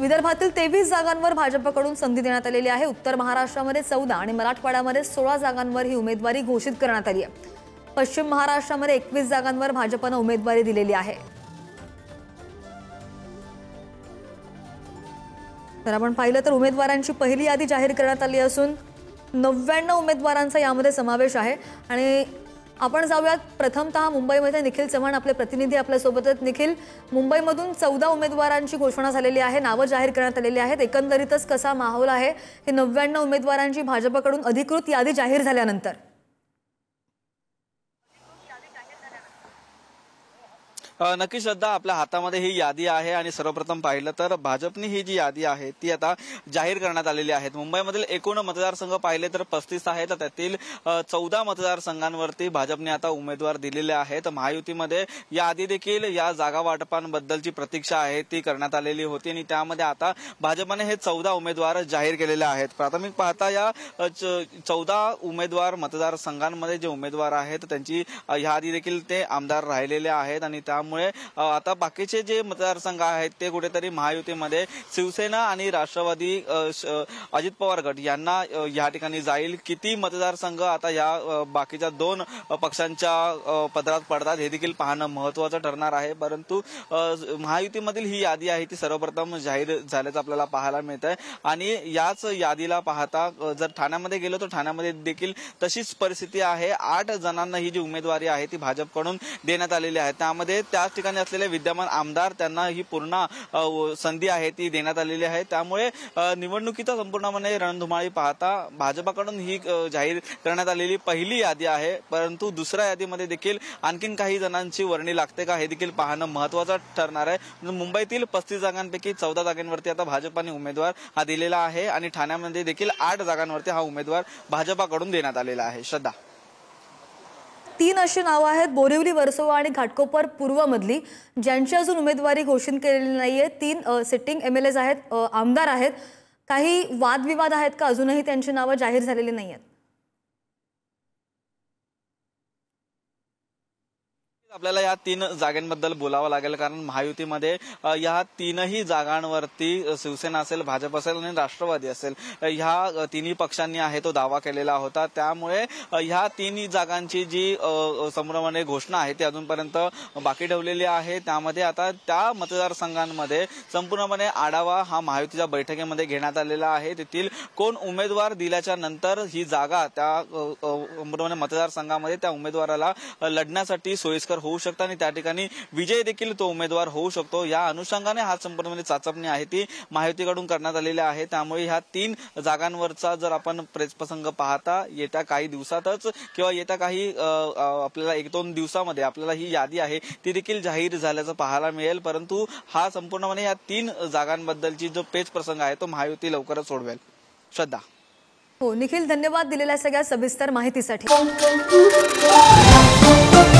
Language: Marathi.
विदर्भातील तेवीस जागांवर भाजपकडून संधी देण्यात आलेली आहे उत्तर महाराष्ट्रामध्ये चौदा आणि मराठवाड्यामध्ये सोळा जागांवर ही उमेदवारी घोषित करण्यात आली आहे पश्चिम महाराष्ट्रामध्ये एकवीस जागांवर भाजपनं उमेदवारी दिलेली आहे तर आपण पाहिलं तर उमेदवारांची पहिली यादी जाहीर करण्यात आली असून नव्याण्णव उमेदवारांचा यामध्ये समावेश आहे आणि आपण जाऊयात प्रथमतः मुंबईमध्ये निखिल चव्हाण आपले प्रतिनिधी आपल्यासोबतच निखिल मुंबईमधून चौदा उमेदवारांची घोषणा झालेली आहे नावं जाहीर करण्यात आलेली आहेत एकंदरीतच कसा माहोल आहे हे नव्याण्णव उमेदवारांची भाजपकडून अधिकृत यादी जाहीर झाल्यानंतर नक्की श्रद्धा आपल्या हातामध्ये ही यादी आहे आणि सर्वप्रथम पाहिलं तर भाजपनी ही जी यादी आहे ती आता जाहीर करण्यात आलेली आहे मुंबईमधील एकूण मतदारसंघ पाहिले तर पस्तीस आहेत तर त्यातील चौदा मतदारसंघांवरती भाजपने आता उमेदवार दिलेले आहेत महायुतीमध्ये याआधी देखील या जागा वाटपांबद्दलची प्रतीक्षा आहे ती करण्यात आलेली होती आणि त्यामध्ये आता भाजपने हे चौदा उमेदवार जाहीर केलेले आहेत प्राथमिक पाहता या चौदा उमेदवार मतदारसंघांमध्ये जे उमेदवार आहेत त्यांची याआधी देखील ते आमदार राहिलेले आहेत आणि त्या त्यामुळे आता बाकीचे जे मतदारसंघ आहेत ते कुठेतरी महायुतीमध्ये शिवसेना आणि राष्ट्रवादी अजित पवार गट यांना या ठिकाणी जाईल किती मतदारसंघ आता या बाकीच्या दोन पक्षांच्या पदरात पडतात हे देखील पाहणं महत्वाचं ठरणार आहे परंतु महायुतीमधील ही यादी आहे ती सर्वप्रथम जाहीर झाल्याचं आपल्याला पाहायला मिळत आहे आणि याच यादीला पाहता जर ठाण्यामध्ये गेलो तर ठाण्यामध्ये देखील तशीच परिस्थिती आहे आठ जणांना ही जी उमेदवारी आहे ती भाजपकडून देण्यात आलेली आहे त्यामध्ये त्या त्याच ठिकाणी असलेले विद्यमान आमदार त्यांना ही पूर्ण संधी आहे ती देण्यात आलेली आहे त्यामुळे निवडणुकीचा संपूर्णपणे रणधुमाळी पाहता भाजपाकडून ही जाहीर करण्यात आलेली पहिली यादी आहे परंतु दुसऱ्या यादीमध्ये देखील आणखीन काही जणांची वर्णी लागते का हे देखील पाहणं महत्वाचं ठरणार आहे मुंबईतील पस्तीस जागांपैकी चौदा जागांवरती आता भाजपाने उमेदवार हा दिलेला आहे आणि ठाण्यामध्ये देखील आठ जागांवरती हा उमेदवार भाजपाकडून देण्यात आलेला आहे श्रद्धा तीन अशी नावं आहेत बोरिवली वर्सोवा आणि घाटकोपर पूर्वमधली ज्यांची अजून उमेदवारी घोषित केलेली नाही आहे तीन सिटिंग एम एल एज आहेत आमदार आहेत काही वादविवाद आहेत का अजूनही त्यांची नावं जाहीर झालेली नाही आहेत आपल्याला या तीन जागांबद्दल बोलावं लागेल कारण महायुतीमध्ये या तीनही जागांवरती शिवसेना असेल भाजप असेल आणि राष्ट्रवादी असेल ह्या तिन्ही पक्षांनी आहे तो दावा केलेला होता त्यामुळे ह्या तिन्ही जागांची जी समोरमध्ये घोषणा आहे ती अजूनपर्यंत बाकी ठेवलेली आहे त्यामध्ये आता त्या मतदारसंघांमध्ये संपूर्णपणे आढावा हा महायुतीच्या बैठकीमध्ये घेण्यात आलेला आहे तेथील कोण उमेदवार दिल्याच्या नंतर ही जागा त्या मतदारसंघामध्ये त्या उमेदवाराला लढण्यासाठी सोयीस्कर होऊ शकतात आणि त्या ठिकाणी विजय देखील तो उमेदवार होऊ शकतो या अनुषंगाने हा संपूर्णपणे चाचपणी आहे ती माहितीकडून करण्यात आलेली आहे त्यामुळे ह्या तीन जागांवरचा जर आपण प्रसंग पाहता येत्या काही दिवसातच किंवा येत्या काही आपल्याला एक दोन दिवसामध्ये आपल्याला ही यादी आहे ती देखील जाहीर झाल्याचं पाहायला मिळेल परंतु हा संपूर्णपणे या तीन जागांबद्दलची जो पेच प्रसंग आहे तो महायुती लवकरच सोडवेल श्रद्धा हो निखिल धन्यवाद दिलेल्या सगळ्या सविस्तर माहितीसाठी